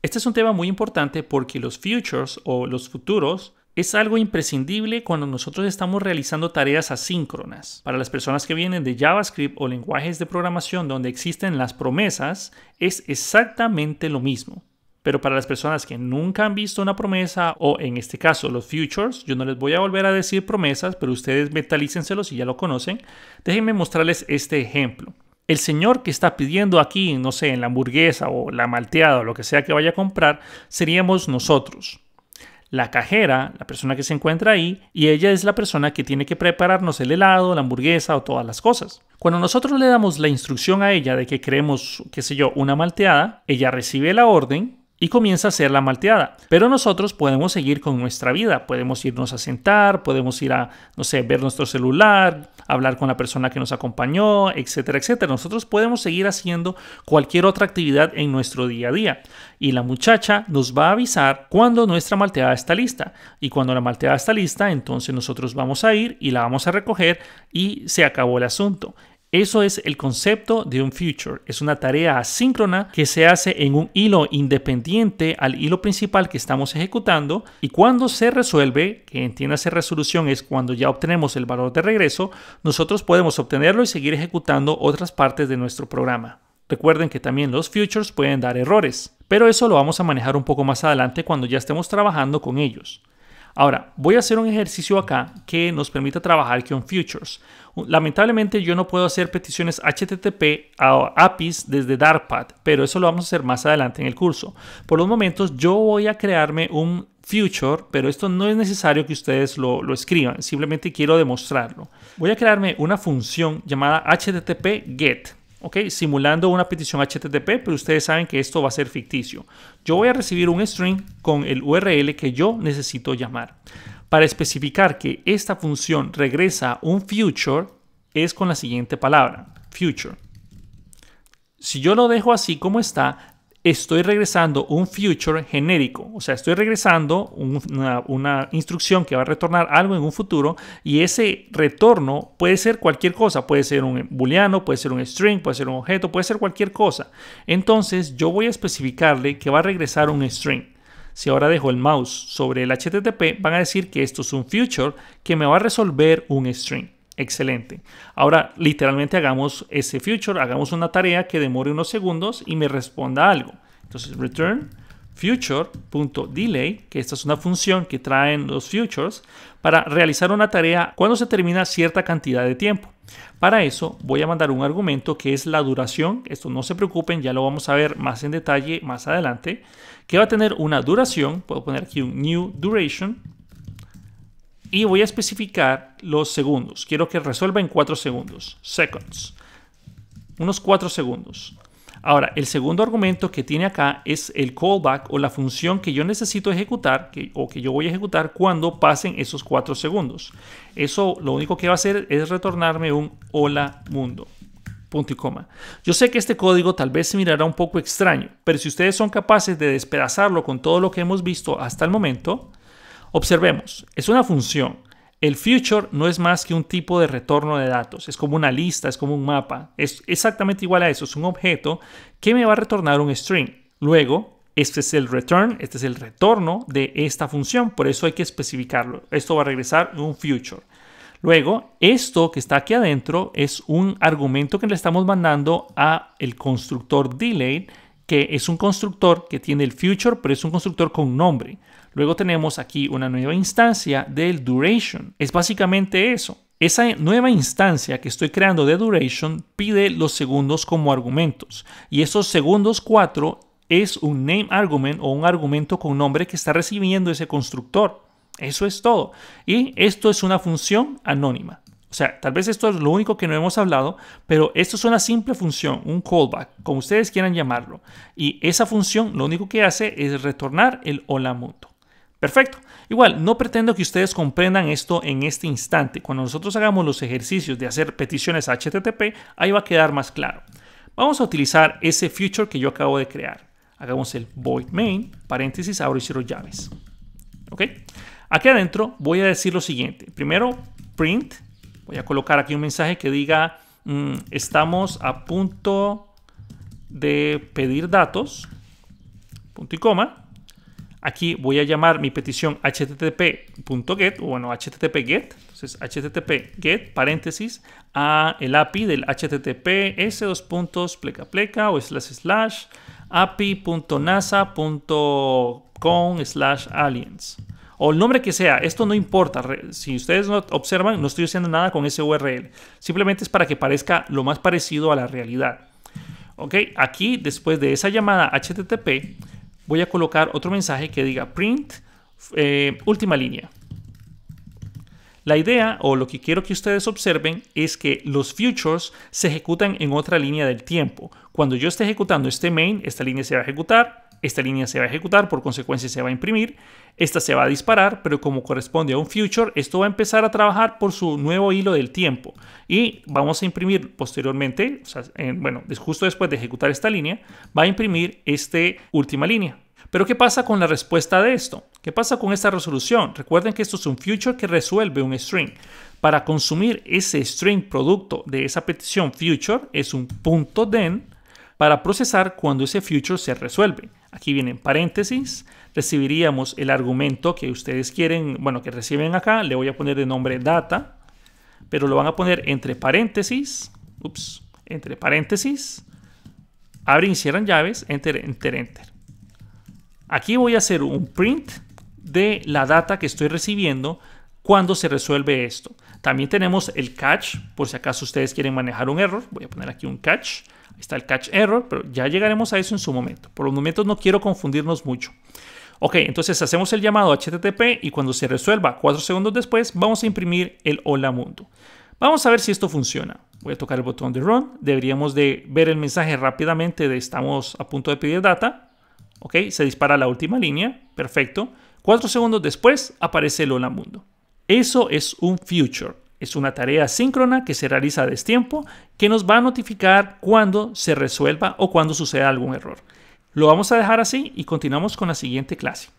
Este es un tema muy importante porque los futures o los futuros es algo imprescindible cuando nosotros estamos realizando tareas asíncronas. Para las personas que vienen de JavaScript o lenguajes de programación donde existen las promesas, es exactamente lo mismo. Pero para las personas que nunca han visto una promesa o en este caso los futures, yo no les voy a volver a decir promesas, pero ustedes metalícenselos si ya lo conocen. Déjenme mostrarles este ejemplo el señor que está pidiendo aquí, no sé, en la hamburguesa o la malteada o lo que sea que vaya a comprar, seríamos nosotros. La cajera, la persona que se encuentra ahí, y ella es la persona que tiene que prepararnos el helado, la hamburguesa o todas las cosas. Cuando nosotros le damos la instrucción a ella de que queremos, qué sé yo, una malteada, ella recibe la orden, y comienza a hacer la malteada. Pero nosotros podemos seguir con nuestra vida, podemos irnos a sentar, podemos ir a, no sé, ver nuestro celular, hablar con la persona que nos acompañó, etcétera, etcétera. Nosotros podemos seguir haciendo cualquier otra actividad en nuestro día a día y la muchacha nos va a avisar cuando nuestra malteada está lista. Y cuando la malteada está lista, entonces nosotros vamos a ir y la vamos a recoger y se acabó el asunto. Eso es el concepto de un future. Es una tarea asíncrona que se hace en un hilo independiente al hilo principal que estamos ejecutando y cuando se resuelve, que entiéndase resolución es cuando ya obtenemos el valor de regreso, nosotros podemos obtenerlo y seguir ejecutando otras partes de nuestro programa. Recuerden que también los futures pueden dar errores, pero eso lo vamos a manejar un poco más adelante cuando ya estemos trabajando con ellos. Ahora, voy a hacer un ejercicio acá que nos permita trabajar con futures. Lamentablemente yo no puedo hacer peticiones HTTP a APIs desde DarkPad, pero eso lo vamos a hacer más adelante en el curso. Por los momentos yo voy a crearme un future, pero esto no es necesario que ustedes lo, lo escriban, simplemente quiero demostrarlo. Voy a crearme una función llamada HTTP GET. ¿Ok? simulando una petición HTTP, pero ustedes saben que esto va a ser ficticio. Yo voy a recibir un string con el URL que yo necesito llamar. Para especificar que esta función regresa un future, es con la siguiente palabra, future. Si yo lo dejo así como está, estoy regresando un future genérico. O sea, estoy regresando una, instrucción que va a retornar algo en un futuro y ese retorno puede ser cualquier cosa. Puede ser un booleano, puede ser un string, puede ser un objeto, puede ser cualquier cosa. Entonces yo voy a especificarle que va a regresar un string. Si ahora dejo el mouse sobre el HTTP, van a decir que esto es un future que me va a resolver un string. Excelente. Ahora, literalmente hagamos ese future, hagamos una tarea que demore unos segundos y me responda algo. Entonces, return future.delay, que esta es una función que traen los futures para realizar una tarea cuando se termina cierta cantidad de tiempo. Para eso voy a mandar un argumento que es la duración, esto no se preocupen, ya lo vamos a ver más en detalle más adelante, que va a tener una duración, puedo poner aquí un new duration, y voy a especificar los segundos. Quiero que resuelva en 4 segundos, seconds, unos 4 segundos. Ahora, el segundo argumento que tiene acá es el callback o la función que yo necesito ejecutar o que yo voy a ejecutar cuando pasen esos 4 segundos. Eso lo único que va a hacer es retornarme un hola mundo. Punto y coma. Yo sé que este código tal vez se mirará un poco extraño, pero si ustedes son capaces de despedazarlo con todo lo que hemos visto hasta el momento, Observemos, es una función. El future no es más que un tipo de retorno de datos, es como una lista, es como un mapa, es exactamente igual a eso, es un objeto que me va a retornar un string. Luego, este es el return, este es el retorno de esta función, por eso hay que especificarlo. Esto va a regresar un future. Luego, esto que está aquí adentro es un argumento que le estamos mandando a el constructor delay, que es un constructor que tiene el future, pero es un constructor con nombre. Luego tenemos aquí una nueva instancia del duration. Es básicamente eso. Esa nueva instancia que estoy creando de duration pide los segundos como argumentos. Y esos segundos 4 es un name argument o un argumento con nombre que está recibiendo ese constructor. Eso es todo. Y esto es una función anónima. O sea, tal vez esto es lo único que no hemos hablado, pero esto es una simple función, un callback, como ustedes quieran llamarlo. Y esa función lo único que hace es retornar el hola mundo. Perfecto. Igual, no pretendo que ustedes comprendan esto en este instante. Cuando nosotros hagamos los ejercicios de hacer peticiones a HTTP, ahí va a quedar más claro. Vamos a utilizar ese future que yo acabo de crear. Hagamos el void main, paréntesis, abro y cierro llaves. ¿Ok? Aquí adentro voy a decir lo siguiente. Primero, print. Voy a colocar aquí un mensaje que diga, mm, estamos a punto de pedir datos, punto y coma Aquí voy a llamar mi petición http.get, o bueno, http.get, entonces http.get, paréntesis, a el API del https, dos puntos, pleca pleca, o slash slash, api.nasa.com slash aliens. O el nombre que sea, esto no importa. Si ustedes no observan, no estoy haciendo nada con ese URL. Simplemente es para que parezca lo más parecido a la realidad. Ok, aquí después de esa llamada http, voy a colocar otro mensaje que diga print eh, última línea. La idea o lo que quiero que ustedes observen es que los futures se ejecutan en otra línea del tiempo. Cuando yo esté ejecutando este main, esta línea se va a ejecutar, esta línea se va a ejecutar, por consecuencia se va a imprimir, esta se va a disparar, pero como corresponde a un future, esto va a empezar a trabajar por su nuevo hilo del tiempo. Y vamos a imprimir posteriormente, bueno, justo después de ejecutar esta línea, va a imprimir esta última línea. Pero ¿qué pasa con la respuesta de esto? ¿Qué pasa con esta resolución? Recuerden que esto es un future que resuelve un string. Para consumir ese string producto de esa petición future es un punto .den para procesar cuando ese future se resuelve. Aquí en paréntesis, recibiríamos el argumento que ustedes quieren, bueno, que reciben acá, le voy a poner de nombre data, pero lo van a poner entre paréntesis, ups, entre paréntesis, abren y cierran llaves, enter, enter, enter. Aquí voy a hacer un print de la data que estoy recibiendo cuando se resuelve esto. También tenemos el catch, por si acaso ustedes quieren manejar un error. Voy a poner aquí un catch. Ahí está el catch error, pero ya llegaremos a eso en su momento. Por los momentos no quiero confundirnos mucho. Ok, entonces hacemos el llamado HTTP y cuando se resuelva, cuatro segundos después, vamos a imprimir el hola mundo. Vamos a ver si esto funciona. Voy a tocar el botón de Run. Deberíamos de ver el mensaje rápidamente de estamos a punto de pedir data. ¿Ok? Se dispara la última línea. Perfecto. Cuatro segundos después aparece el hola mundo. Eso es un future. Es una tarea síncrona que se realiza a destiempo que nos va a notificar cuando se resuelva o cuando suceda algún error. Lo vamos a dejar así y continuamos con la siguiente clase.